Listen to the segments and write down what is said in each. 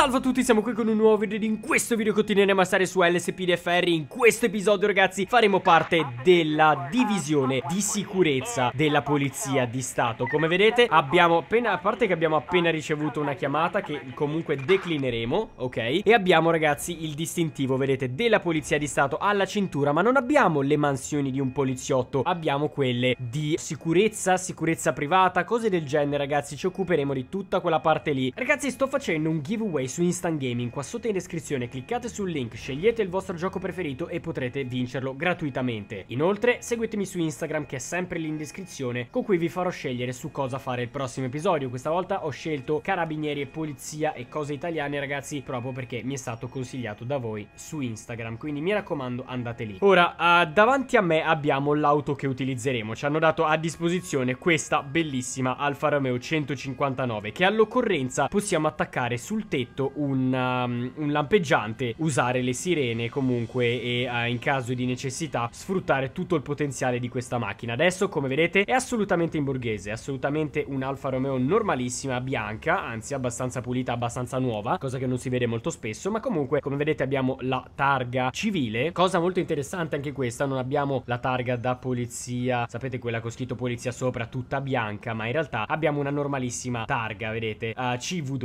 Salve a tutti, siamo qui con un nuovo video in questo video continueremo a stare su LSPDFR In questo episodio ragazzi faremo parte della divisione di sicurezza della polizia di stato Come vedete abbiamo appena, a parte che abbiamo appena ricevuto una chiamata che comunque declineremo, ok? E abbiamo ragazzi il distintivo, vedete, della polizia di stato alla cintura Ma non abbiamo le mansioni di un poliziotto, abbiamo quelle di sicurezza, sicurezza privata, cose del genere ragazzi Ci occuperemo di tutta quella parte lì Ragazzi sto facendo un giveaway su Instant Gaming qua sotto in descrizione, cliccate sul link, scegliete il vostro gioco preferito e potrete vincerlo gratuitamente. Inoltre seguitemi su Instagram che è sempre lì in descrizione con cui vi farò scegliere su cosa fare il prossimo episodio. Questa volta ho scelto carabinieri e polizia e cose italiane ragazzi proprio perché mi è stato consigliato da voi su Instagram, quindi mi raccomando andate lì. Ora uh, davanti a me abbiamo l'auto che utilizzeremo, ci hanno dato a disposizione questa bellissima Alfa Romeo 159 che all'occorrenza possiamo attaccare sul tetto detto un, um, un lampeggiante usare le sirene comunque e uh, in caso di necessità sfruttare tutto il potenziale di questa macchina adesso come vedete è assolutamente in borghese è assolutamente un Alfa Romeo normalissima bianca anzi abbastanza pulita abbastanza nuova cosa che non si vede molto spesso ma comunque come vedete abbiamo la targa civile cosa molto interessante anche questa non abbiamo la targa da polizia sapete quella con scritto polizia sopra tutta bianca ma in realtà abbiamo una normalissima targa vedete uh, CW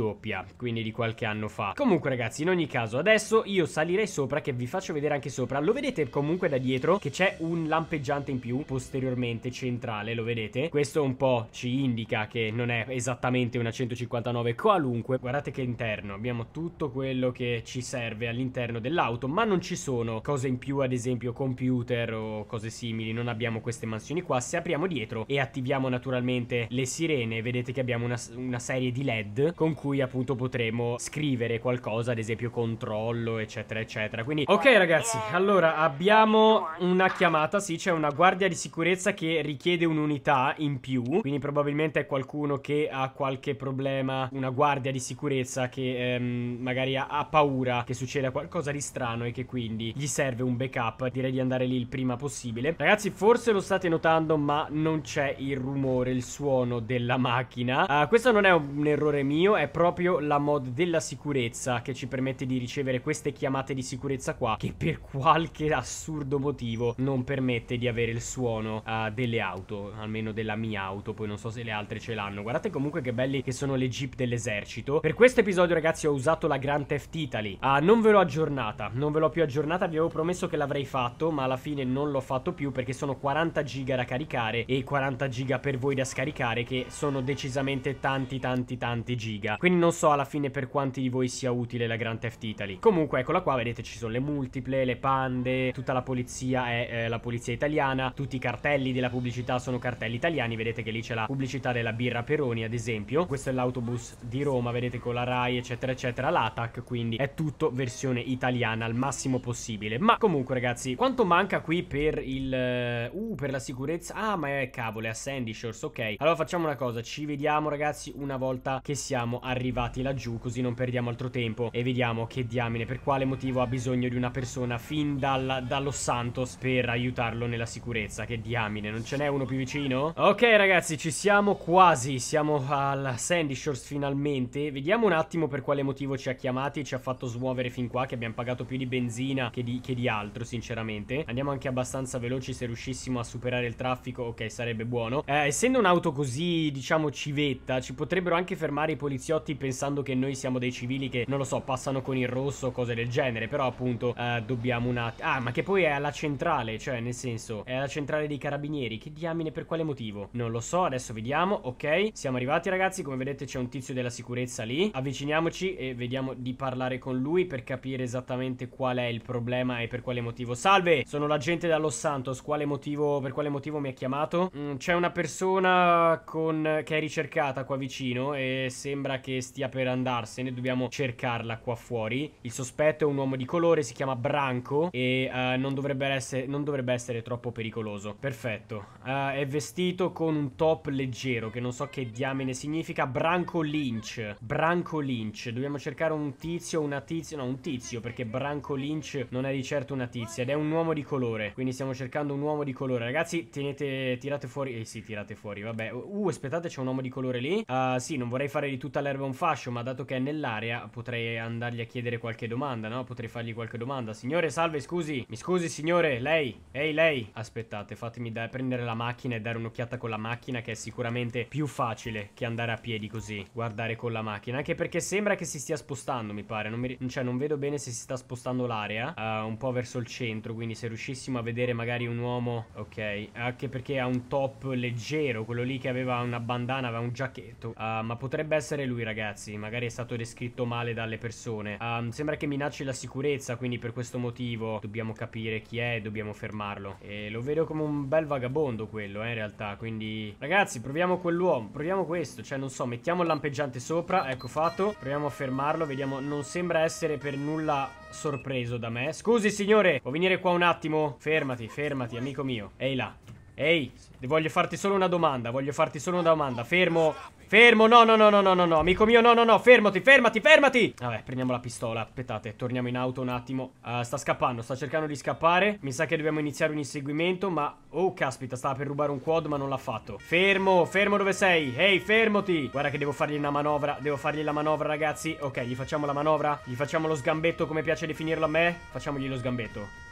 quindi di qualche anno fa. Comunque ragazzi, in ogni caso, adesso io salirei sopra che vi faccio vedere anche sopra. Lo vedete comunque da dietro che c'è un lampeggiante in più posteriormente centrale, lo vedete? Questo un po' ci indica che non è esattamente una 159 qualunque. Guardate che interno, abbiamo tutto quello che ci serve all'interno dell'auto, ma non ci sono cose in più, ad esempio computer o cose simili, non abbiamo queste mansioni qua. Se apriamo dietro e attiviamo naturalmente le sirene, vedete che abbiamo una, una serie di LED con cui appunto potremo scrivere scrivere qualcosa, ad esempio controllo, eccetera, eccetera. Quindi, ok ragazzi, allora abbiamo una chiamata, sì, c'è una guardia di sicurezza che richiede un'unità in più, quindi probabilmente è qualcuno che ha qualche problema, una guardia di sicurezza che ehm, magari ha, ha paura che succeda qualcosa di strano e che quindi gli serve un backup. Direi di andare lì il prima possibile. Ragazzi, forse lo state notando, ma non c'è il rumore, il suono della macchina. Uh, questo non è un errore mio, è proprio la mod della la sicurezza che ci permette di ricevere queste chiamate di sicurezza qua che per qualche assurdo motivo non permette di avere il suono uh, delle auto, almeno della mia auto, poi non so se le altre ce l'hanno. Guardate comunque che belli che sono le jeep dell'esercito. Per questo episodio ragazzi ho usato la Grand Theft Italy. Uh, non ve l'ho aggiornata, non ve l'ho più aggiornata, vi avevo promesso che l'avrei fatto, ma alla fine non l'ho fatto più perché sono 40 giga da caricare e 40 giga per voi da scaricare che sono decisamente tanti tanti tanti giga. Quindi non so alla fine per quanto quanti di voi sia utile la Grand Theft Italy. Comunque eccola qua, vedete ci sono le multiple, le pande, tutta la polizia è eh, la polizia italiana, tutti i cartelli della pubblicità sono cartelli italiani, vedete che lì c'è la pubblicità della birra Peroni ad esempio. Questo è l'autobus di Roma, vedete con la RAI eccetera eccetera, l'ATAC, quindi è tutto versione italiana al massimo possibile. Ma comunque ragazzi, quanto manca qui per il... Eh, uh, per la sicurezza... Ah ma è cavolo, è a Sandy Shores, ok. Allora facciamo una cosa, ci vediamo ragazzi una volta che siamo arrivati laggiù così non perdiamo altro tempo e vediamo che diamine, per quale motivo ha bisogno di una persona fin dal, dallo Santos per aiutarlo nella sicurezza. Che diamine, non ce n'è uno più vicino? Ok ragazzi, ci siamo quasi, siamo al Sandy Shores finalmente. Vediamo un attimo per quale motivo ci ha chiamati e ci ha fatto smuovere fin qua, che abbiamo pagato più di benzina che di, che di altro, sinceramente. Andiamo anche abbastanza veloci se riuscissimo a superare il traffico, ok, sarebbe buono. Eh, essendo un'auto così, diciamo, civetta, ci potrebbero anche fermare i poliziotti pensando che noi siamo dei dei civili che, non lo so, passano con il rosso, o cose del genere, però appunto eh, dobbiamo un attimo... Ah, ma che poi è alla centrale, cioè nel senso, è alla centrale dei carabinieri, che diamine per quale motivo? Non lo so, adesso vediamo, ok, siamo arrivati ragazzi, come vedete c'è un tizio della sicurezza lì, avviciniamoci e vediamo di parlare con lui per capire esattamente qual è il problema e per quale motivo. Salve, sono l'agente da Los Santos, quale motivo, per quale motivo mi ha chiamato? Mm, c'è una persona con... che è ricercata qua vicino e sembra che stia per andarsene, dobbiamo cercarla qua fuori. Il sospetto è un uomo di colore, si chiama Branco e uh, non, dovrebbe essere, non, dovrebbe essere, troppo pericoloso. Perfetto. Uh, è vestito con un top leggero che non so che diamine significa. Branco Lynch. Branco Lynch. Dobbiamo cercare un tizio, una tizia, no un tizio perché Branco Lynch non è di certo una tizia ed è un uomo di colore. Quindi stiamo cercando un uomo di colore. Ragazzi, tenete, tirate fuori. Eh sì, tirate fuori, vabbè. Uh, aspettate, c'è un uomo di colore lì. Uh, sì, non vorrei fare di tutta l'erba un fascio ma dato che è nell'acqua nell'area, potrei andargli a chiedere qualche domanda, no? Potrei fargli qualche domanda. Signore, salve, scusi. Mi scusi, signore, lei. Ehi, lei. Aspettate, fatemi da prendere la macchina e dare un'occhiata con la macchina, che è sicuramente più facile che andare a piedi così. Guardare con la macchina. Anche perché sembra che si stia spostando, mi pare. Non mi... Cioè, non vedo bene se si sta spostando l'area. Uh, un po' verso il centro. Quindi, se riuscissimo a vedere magari un uomo. Ok. Anche perché ha un top leggero. Quello lì che aveva una bandana, aveva un giacchetto. Uh, ma potrebbe essere lui, ragazzi. Magari è stato descritto descritto male dalle persone. Um, sembra che minacci la sicurezza, quindi per questo motivo dobbiamo capire chi è e dobbiamo fermarlo. E lo vedo come un bel vagabondo quello, eh, in realtà. Quindi, ragazzi, proviamo quell'uomo, proviamo questo. Cioè, non so, mettiamo il lampeggiante sopra, ecco fatto. Proviamo a fermarlo, vediamo. Non sembra essere per nulla sorpreso da me. Scusi, signore, può venire qua un attimo? Fermati, fermati, amico mio. Ehi là, Ehi, voglio farti solo una domanda, voglio farti solo una domanda. Fermo, fermo, no, no, no, no, no, no, no, amico mio, no, no, no, fermati, fermati, fermati. Vabbè, prendiamo la pistola, aspettate, torniamo in auto un attimo. Uh, sta scappando, sta cercando di scappare. Mi sa che dobbiamo iniziare un inseguimento, ma... Oh, caspita, stava per rubare un quad, ma non l'ha fatto. Fermo, fermo dove sei. Ehi, fermati. Guarda che devo fargli una manovra, devo fargli la manovra, ragazzi. Ok, gli facciamo la manovra, gli facciamo lo sgambetto come piace definirlo a me. Facciamogli lo sgambetto.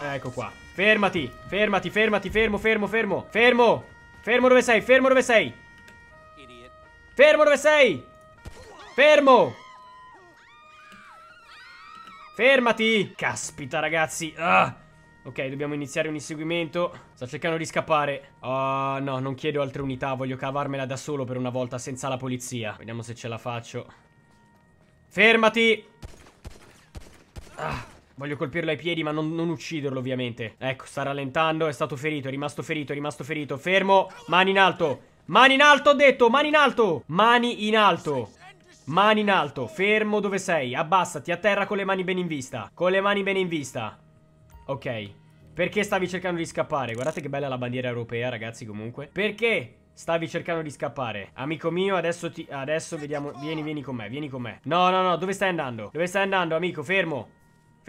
Eh, ecco qua. Fermati, fermati, fermati, fermo, fermo, fermo. Fermo. Fermo dove sei, fermo dove sei. Fermo dove sei. Fermo. Fermati. Caspita, ragazzi. Ah. Ok, dobbiamo iniziare un inseguimento. Sto cercando di scappare. Oh, no, non chiedo altre unità. Voglio cavarmela da solo per una volta, senza la polizia. Vediamo se ce la faccio. Fermati! Ah. Voglio colpirlo ai piedi ma non, non, ucciderlo ovviamente Ecco sta rallentando È stato ferito È rimasto ferito È rimasto ferito Fermo Mani in alto Mani in alto ho detto Mani in alto Mani in alto Mani in alto Fermo dove sei Abbassati a terra con le mani ben in vista Con le mani ben in vista Ok Perché stavi cercando di scappare Guardate che bella la bandiera europea ragazzi comunque Perché Stavi cercando di scappare. Amico mio, adesso ti... Adesso vediamo... Vieni, vieni con me, vieni con me. No, no, no, dove stai andando? Dove stai andando, amico? Fermo.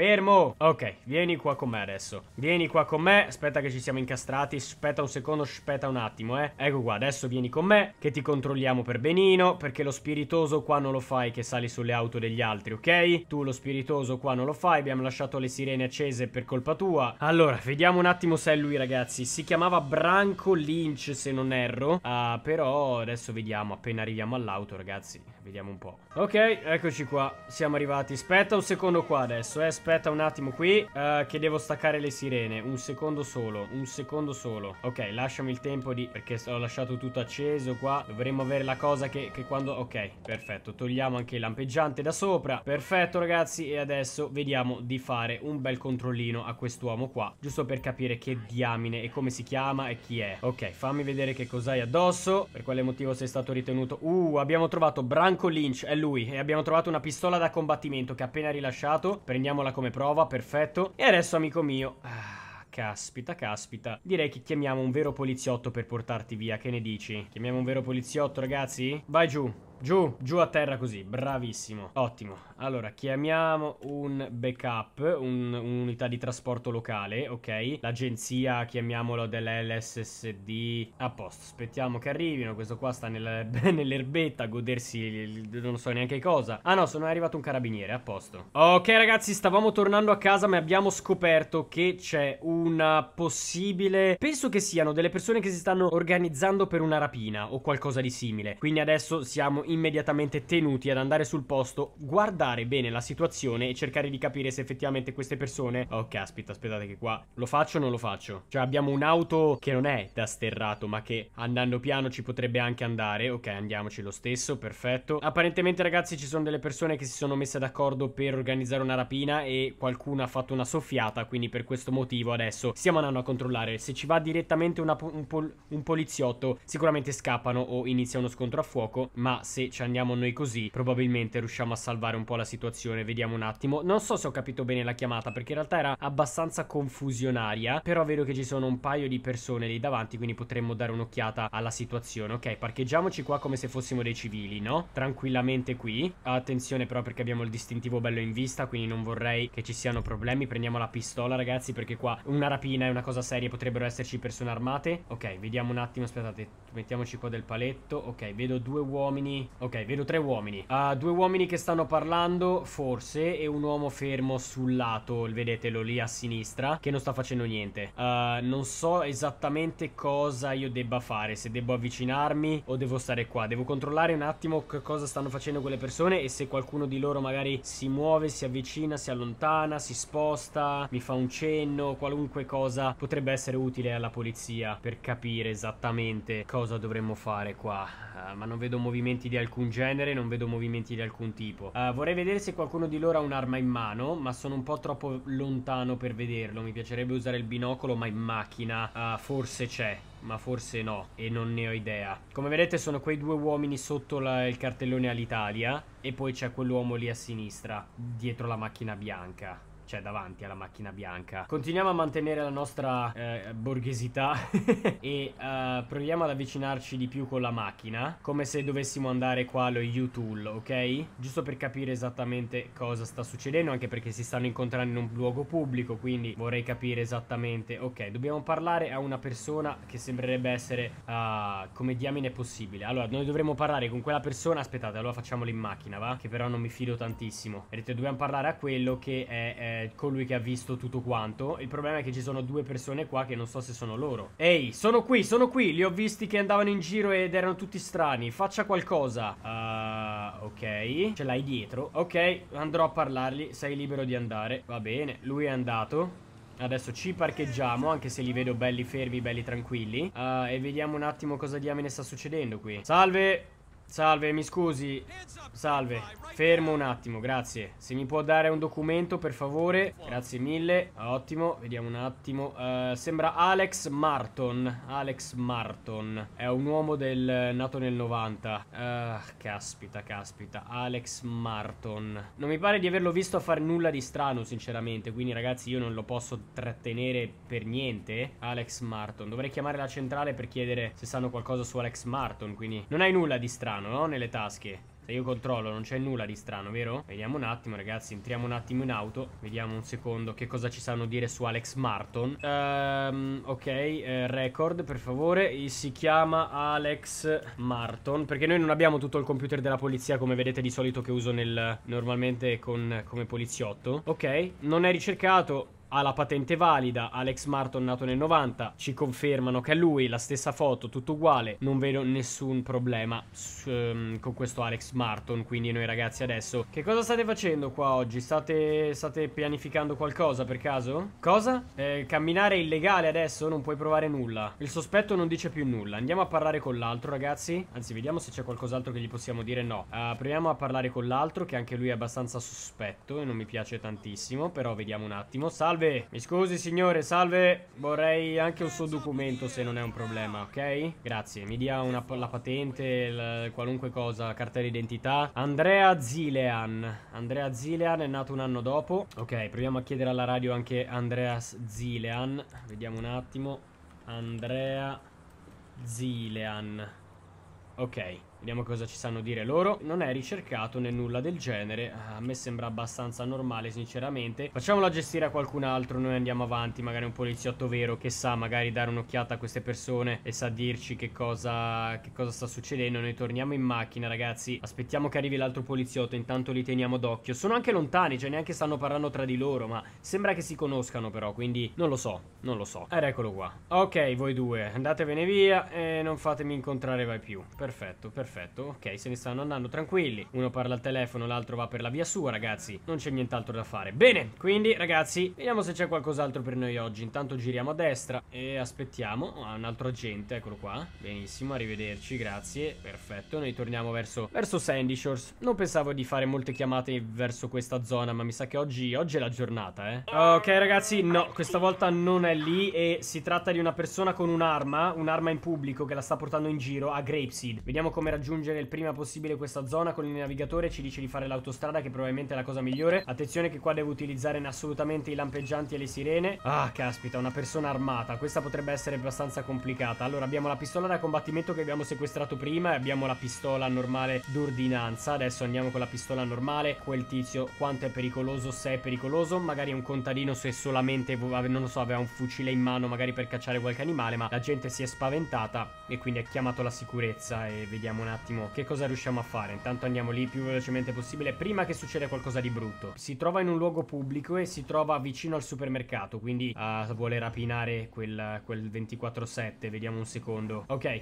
Fermo! Ok, vieni qua con me adesso. Vieni qua con me, aspetta che ci siamo incastrati, aspetta un secondo, aspetta un attimo, eh. Ecco qua, adesso vieni con me, che ti controlliamo per benino, perché lo spiritoso qua non lo fai che sali sulle auto degli altri, ok? Tu lo spiritoso qua non lo fai, abbiamo lasciato le sirene accese per colpa tua. Allora, vediamo un attimo se è lui, ragazzi. Si chiamava Branco Lynch, se non erro. Ah, però adesso vediamo, appena arriviamo all'auto, ragazzi. Vediamo un po'. Ok, eccoci qua. Siamo arrivati. Aspetta un secondo qua adesso, eh. Aspetta un attimo qui. Uh, che devo staccare le sirene. Un secondo solo. Un secondo solo. Ok, lasciami il tempo di... Perché ho lasciato tutto acceso qua. Dovremmo avere la cosa che, che quando... Ok, perfetto. Togliamo anche il lampeggiante da sopra. Perfetto, ragazzi. E adesso vediamo di fare un bel controllino a quest'uomo qua. Giusto per capire che diamine e come si chiama e chi è. Ok, fammi vedere che cos'hai addosso. Per quale motivo sei stato ritenuto... Uh, abbiamo trovato Branco Franco Lynch, è lui. E abbiamo trovato una pistola da combattimento che ha appena rilasciato. Prendiamola come prova, perfetto. E adesso, amico mio... Ah, caspita, caspita. Direi che chiamiamo un vero poliziotto per portarti via, che ne dici? Chiamiamo un vero poliziotto, ragazzi? Vai giù. Giù, giù a terra così, bravissimo Ottimo, allora chiamiamo un backup, un'unità un di trasporto locale, ok L'agenzia, chiamiamolo dell'LSSD A posto, aspettiamo che arrivino Questo qua sta nel, nell'erbetta a godersi il, non so neanche cosa Ah no, sono arrivato un carabiniere, a posto Ok ragazzi, stavamo tornando a casa ma abbiamo scoperto che c'è una possibile Penso che siano delle persone che si stanno organizzando per una rapina o qualcosa di simile Quindi adesso siamo immediatamente tenuti ad andare sul posto, guardare bene la situazione e cercare di capire se effettivamente queste persone... Ok, oh, caspita, aspettate che qua... Lo faccio o non lo faccio? Cioè, abbiamo un'auto che non è da sterrato, ma che andando piano ci potrebbe anche andare. Ok, andiamoci lo stesso, perfetto. Apparentemente, ragazzi, ci sono delle persone che si sono messe d'accordo per organizzare una rapina e qualcuno ha fatto una soffiata, quindi per questo motivo adesso stiamo andando a controllare. Se ci va direttamente una, un, pol un poliziotto, sicuramente scappano o inizia uno scontro a fuoco, ma se se ci andiamo noi così probabilmente riusciamo a salvare un po' la situazione. Vediamo un attimo. Non so se ho capito bene la chiamata perché in realtà era abbastanza confusionaria, però vedo che ci sono un paio di persone lì davanti, quindi potremmo dare un'occhiata alla situazione. Ok, parcheggiamoci qua come se fossimo dei civili, no? Tranquillamente qui. Attenzione però perché abbiamo il distintivo bello in vista, quindi non vorrei che ci siano problemi. Prendiamo la pistola ragazzi perché qua una rapina è una cosa seria, potrebbero esserci persone armate. Ok, vediamo un attimo, aspettate, mettiamoci qua del paletto. Ok, vedo due uomini Ok, vedo tre uomini. Uh, due uomini che stanno parlando, forse, e un uomo fermo sul lato, vedetelo lì a sinistra, che non sta facendo niente. Uh, non so esattamente cosa io debba fare, se devo avvicinarmi o devo stare qua. Devo controllare un attimo che cosa stanno facendo quelle persone e se qualcuno di loro magari si muove, si avvicina, si allontana, si sposta, mi fa un cenno, qualunque cosa potrebbe essere utile alla polizia per capire esattamente cosa dovremmo fare qua. Uh, ma non vedo movimenti di alcun genere, non vedo movimenti di alcun tipo. Uh, vorrei vedere se qualcuno di loro ha un'arma in mano, ma sono un po' troppo lontano per vederlo. Mi piacerebbe usare il binocolo, ma in macchina uh, forse c'è ma forse no e non ne ho idea. Come vedete sono quei due uomini sotto la, il cartellone all'Italia e poi c'è quell'uomo lì a sinistra dietro la macchina bianca cioè davanti alla macchina bianca. Continuiamo a mantenere la nostra eh, borghesità e eh, proviamo ad avvicinarci di più con la macchina, come se dovessimo andare qua allo U-Tool, ok? Giusto per capire esattamente cosa sta succedendo, anche perché si stanno incontrando in un luogo pubblico, quindi vorrei capire esattamente, ok, dobbiamo parlare a una persona che sembrerebbe essere uh, come diamine possibile. Allora, noi dovremmo parlare con quella persona, aspettate, allora facciamolo in macchina, va? Che però non mi fido tantissimo. Vedete, dobbiamo parlare a quello che è, è eh, colui che ha visto tutto quanto. Il problema è che ci sono due persone qua che non so se sono loro. Ehi, sono qui, sono qui. Li ho visti che andavano in giro ed erano tutti strani. Faccia qualcosa. Uh, ok. Ce l'hai dietro. Ok, andrò a parlargli. Sei libero di andare. Va bene, lui è andato. Adesso ci parcheggiamo, anche se li vedo belli fermi, belli tranquilli. Uh, e vediamo un attimo cosa diamine sta succedendo qui. Salve! Salve, mi scusi. Salve. Fermo un attimo, grazie. Se mi può dare un documento, per favore. Grazie mille. Ah, ottimo, vediamo un attimo. Uh, sembra Alex Marton. Alex Marton. È un uomo del, nato nel 90. Uh, ah, caspita, caspita. Alex Marton. Non mi pare di averlo visto a fare nulla di strano, sinceramente. Quindi, ragazzi, io non lo posso trattenere per niente. Alex Marton. Dovrei chiamare la centrale per chiedere se sanno qualcosa su Alex Marton. Quindi, non hai nulla di strano strano, no? Nelle tasche. Se io controllo non c'è nulla di strano, vero? Vediamo un attimo, ragazzi. Entriamo un attimo in auto. Vediamo un secondo che cosa ci sanno dire su Alex Martin Um, ehm, ok, eh, record, per favore. Si chiama Alex Martin Perché noi non abbiamo tutto il computer della polizia, come vedete di solito che uso nel, normalmente con, come poliziotto. Ok, non è ricercato ha la patente valida, Alex Martin nato nel 90, ci confermano che è lui, la stessa foto, tutto uguale, non vedo nessun problema um, con questo Alex Martin, quindi noi ragazzi adesso... Che cosa state facendo qua oggi? State, state pianificando qualcosa per caso? Cosa? Eh, camminare è illegale adesso? Non puoi provare nulla. Il sospetto non dice più nulla, andiamo a parlare con l'altro ragazzi, anzi vediamo se c'è qualcos'altro che gli possiamo dire, no. Uh, proviamo a parlare con l'altro che anche lui è abbastanza sospetto e non mi piace tantissimo, però vediamo un attimo, salve salve. Mi scusi, signore, salve. Vorrei anche un suo documento, se non è un problema, ok? Grazie. Mi dia una, la patente, la, qualunque cosa, la carta d'identità. Andrea Zilean. Andrea Zilean è nato un anno dopo. Ok, proviamo a chiedere alla radio anche Andreas Zilean. Vediamo un attimo. Andrea Zilean. Ok. Vediamo cosa ci sanno dire loro. Non è ricercato né nulla del genere. Ah, a me sembra abbastanza normale, sinceramente. Facciamola gestire a qualcun altro, noi andiamo avanti. Magari un poliziotto vero che sa magari dare un'occhiata a queste persone e sa dirci che cosa, che cosa sta succedendo. Noi torniamo in macchina, ragazzi. Aspettiamo che arrivi l'altro poliziotto, intanto li teniamo d'occhio. Sono anche lontani, cioè neanche stanno parlando tra di loro, ma sembra che si conoscano però, quindi non lo so, non lo so. Ed eccolo qua. Ok, voi due, andatevene via e non fatemi incontrare mai più. Perfetto, perfetto perfetto, ok, se ne stanno andando tranquilli. Uno parla al telefono, l'altro va per la via sua, ragazzi. Non c'è nient'altro da fare. Bene, quindi, ragazzi, vediamo se c'è qualcos'altro per noi oggi. Intanto giriamo a destra e aspettiamo. Ah, un altro agente, eccolo qua. Benissimo, arrivederci, grazie. Perfetto, noi torniamo verso, verso Sandy Shores. Non pensavo di fare molte chiamate verso questa zona, ma mi sa che oggi, oggi è la giornata, eh. Ok, ragazzi, no, questa volta non è lì e si tratta di una persona con un'arma, un'arma in pubblico che la sta portando in giro a Grapeseed. Vediamo come raggiungere raggiungere il prima possibile questa zona con il navigatore ci dice di fare l'autostrada che probabilmente è la cosa migliore attenzione che qua devo utilizzare assolutamente i lampeggianti e le sirene ah caspita una persona armata questa potrebbe essere abbastanza complicata allora abbiamo la pistola da combattimento che abbiamo sequestrato prima e abbiamo la pistola normale d'ordinanza adesso andiamo con la pistola normale quel tizio quanto è pericoloso se è pericoloso magari un contadino se solamente non lo so aveva un fucile in mano magari per cacciare qualche animale ma la gente si è spaventata e quindi ha chiamato la sicurezza e vediamo un attimo che cosa riusciamo a fare. Intanto andiamo lì più velocemente possibile prima che succeda qualcosa di brutto. Si trova in un luogo pubblico e si trova vicino al supermercato, quindi uh, vuole rapinare quel, quel 24-7. Vediamo un secondo. Ok.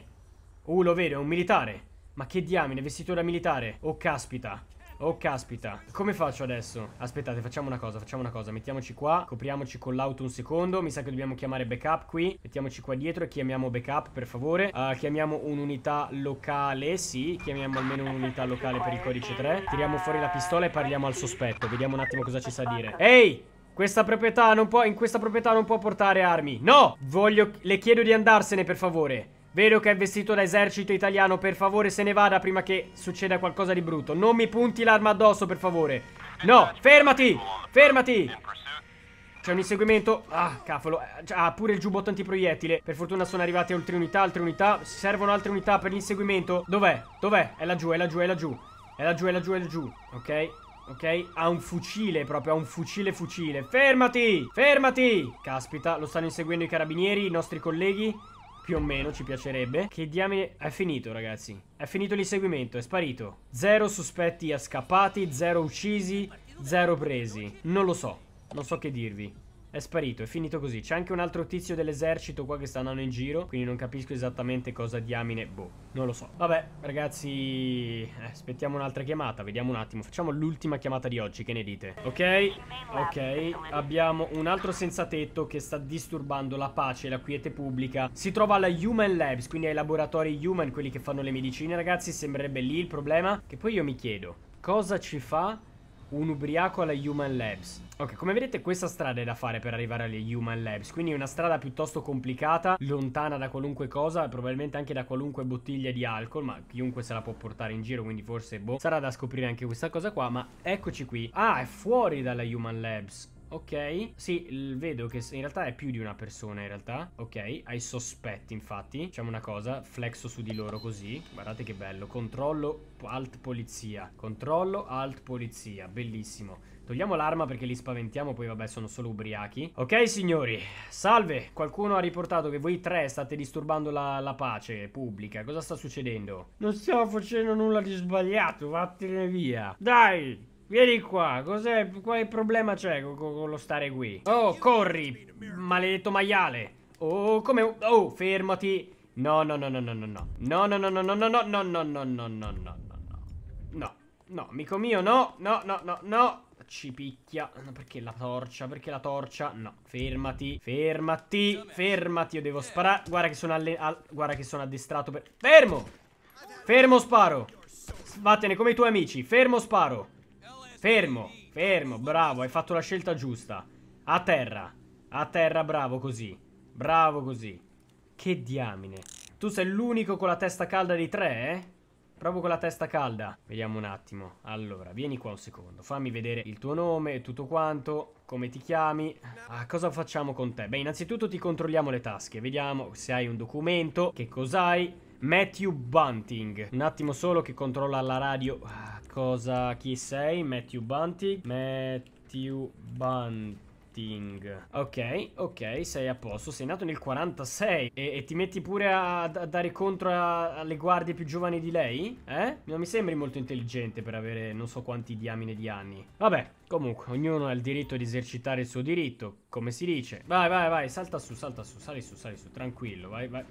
Uh, lo vedo, è un militare. Ma che diamine, vestito da militare. Oh, caspita. Oh, caspita. Come faccio adesso? Aspettate, facciamo una cosa, facciamo una cosa. Mettiamoci qua, copriamoci con l'auto un secondo. Mi sa che dobbiamo chiamare backup qui. Mettiamoci qua dietro e chiamiamo backup, per favore. Uh, chiamiamo un'unità locale, sì. Chiamiamo almeno un'unità locale per il codice 3. Tiriamo fuori la pistola e parliamo al sospetto. Vediamo un attimo cosa ci sa dire. Ehi! Questa proprietà non può, in questa proprietà non può portare armi. No! Voglio, le chiedo di andarsene, per favore. Vedo che è vestito da esercito italiano, per favore se ne vada prima che succeda qualcosa di brutto. Non mi punti l'arma addosso, per favore. No, fermati! Fermati! C'è un inseguimento. Ah, cavolo. Ah, pure il giubbotto antiproiettile. Per fortuna sono arrivate altre unità, altre unità. Servono altre unità per l'inseguimento. Dov'è? Dov'è? È laggiù, è laggiù, è laggiù. È laggiù, è laggiù, è laggiù. Ok. Ok? Ha un fucile proprio, ha un fucile fucile. Fermati! Fermati! Caspita, lo stanno inseguendo i carabinieri, i nostri colleghi più o meno ci piacerebbe. Che diamine... È finito, ragazzi. È finito l'inseguimento, è sparito. Zero sospetti a scappati, zero uccisi, zero presi. Non lo so. Non so che dirvi. È sparito, è finito così. C'è anche un altro tizio dell'esercito qua che sta andando in giro, quindi non capisco esattamente cosa diamine... Boh, non lo so. Vabbè, ragazzi, eh, aspettiamo un'altra chiamata, vediamo un attimo. Facciamo l'ultima chiamata di oggi, che ne dite? Ok, ok, abbiamo un altro senza tetto che sta disturbando la pace e la quiete pubblica. Si trova alla Human Labs, quindi ai laboratori Human, quelli che fanno le medicine, ragazzi. Sembrerebbe lì il problema. Che poi io mi chiedo, cosa ci fa un ubriaco alla Human Labs. Ok, come vedete questa strada è da fare per arrivare alle Human Labs, quindi è una strada piuttosto complicata, lontana da qualunque cosa, probabilmente anche da qualunque bottiglia di alcol, ma chiunque se la può portare in giro, quindi forse, boh, sarà da scoprire anche questa cosa qua, ma eccoci qui. Ah, è fuori dalla Human Labs. Ok, sì, vedo che in realtà è più di una persona in realtà Ok, hai sospetti infatti Facciamo una cosa, flexo su di loro così Guardate che bello, controllo alt polizia Controllo alt polizia, bellissimo Togliamo l'arma perché li spaventiamo, poi vabbè sono solo ubriachi Ok signori, salve Qualcuno ha riportato che voi tre state disturbando la, la pace pubblica Cosa sta succedendo? Non stiamo facendo nulla di sbagliato, vattene via Dai Vieni qua, cos'è? Quale problema c'è con, con, lo stare qui? Oh, corri, maledetto maiale Oh, come... Oh, fermati No, no, no, no, no, no, no No, no, no, no, no, no, no, no, no, no, no, no, no No, no, amico mio, no No, no, no, no ci picchia Perché la torcia? Perché la torcia? No, fermati, fermati, fermati Io devo sparare Guarda che sono, alle... al... Guarda che sono addestrato per... Fermo! Fermo sparo Vattene come i tuoi amici Fermo sparo Fermo, fermo, bravo, hai fatto la scelta giusta. A terra, a terra, bravo così. Bravo così. Che diamine. Tu sei l'unico con la testa calda di tre, eh? Proprio con la testa calda. Vediamo un attimo. Allora, vieni qua un secondo. Fammi vedere il tuo nome e tutto quanto. Come ti chiami. Ah, cosa facciamo con te? Beh, innanzitutto ti controlliamo le tasche. Vediamo se hai un documento. Che cos'hai? Matthew Bunting. Un attimo solo che controlla la radio. Ah cosa chi sei, Matthew Bunting. Matthew Bunting. Ok, ok, sei a posto. Sei nato nel 46 e, e ti metti pure a, a dare contro a, alle guardie più giovani di lei? Eh? Non mi sembri molto intelligente per avere non so quanti diamine di anni. Vabbè, comunque, ognuno ha il diritto di esercitare il suo diritto, come si dice. Vai, vai, vai, salta su, salta su, sali su, sali su, tranquillo, vai, vai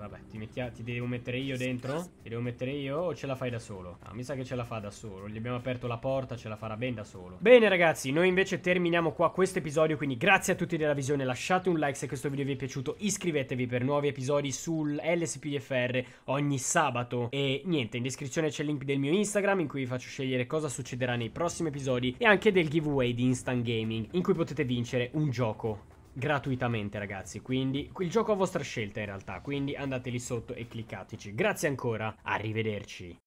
vabbè, ti, mettia, ti, devo mettere io dentro? Ti devo mettere io o ce la fai da solo? Ah, mi sa che ce la fa da solo. Gli abbiamo aperto la porta, ce la farà ben da solo. Bene, ragazzi, noi invece terminiamo qua questo episodio. Quindi grazie a tutti della visione. Lasciate un like se questo video vi è piaciuto. Iscrivetevi per nuovi episodi sul LSPDFR ogni sabato. E niente, in descrizione c'è il link del mio Instagram in cui vi faccio scegliere cosa succederà nei prossimi episodi. E anche del giveaway di Instant Gaming, in cui potete vincere un gioco gratuitamente ragazzi quindi il gioco a vostra scelta in realtà quindi andate lì sotto e cliccateci grazie ancora arrivederci